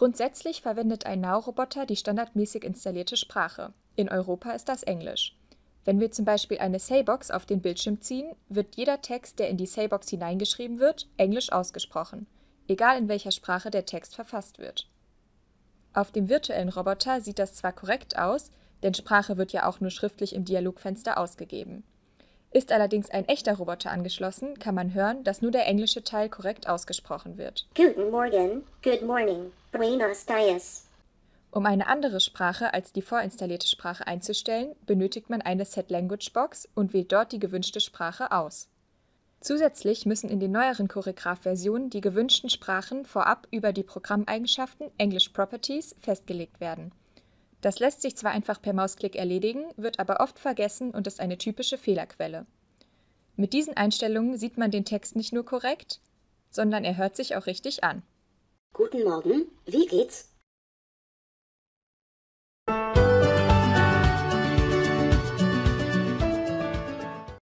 Grundsätzlich verwendet ein Now-Roboter die standardmäßig installierte Sprache. In Europa ist das Englisch. Wenn wir zum Beispiel eine Saybox auf den Bildschirm ziehen, wird jeder Text, der in die Saybox hineingeschrieben wird, englisch ausgesprochen, egal in welcher Sprache der Text verfasst wird. Auf dem virtuellen Roboter sieht das zwar korrekt aus, denn Sprache wird ja auch nur schriftlich im Dialogfenster ausgegeben. Ist allerdings ein echter Roboter angeschlossen, kann man hören, dass nur der englische Teil korrekt ausgesprochen wird. Guten Morgen, good morning, buenos dias. Um eine andere Sprache als die vorinstallierte Sprache einzustellen, benötigt man eine Set Language Box und wählt dort die gewünschte Sprache aus. Zusätzlich müssen in den neueren Choreograph-Versionen die gewünschten Sprachen vorab über die Programmeigenschaften English Properties festgelegt werden. Das lässt sich zwar einfach per Mausklick erledigen, wird aber oft vergessen und ist eine typische Fehlerquelle. Mit diesen Einstellungen sieht man den Text nicht nur korrekt, sondern er hört sich auch richtig an. Guten Morgen, wie geht's?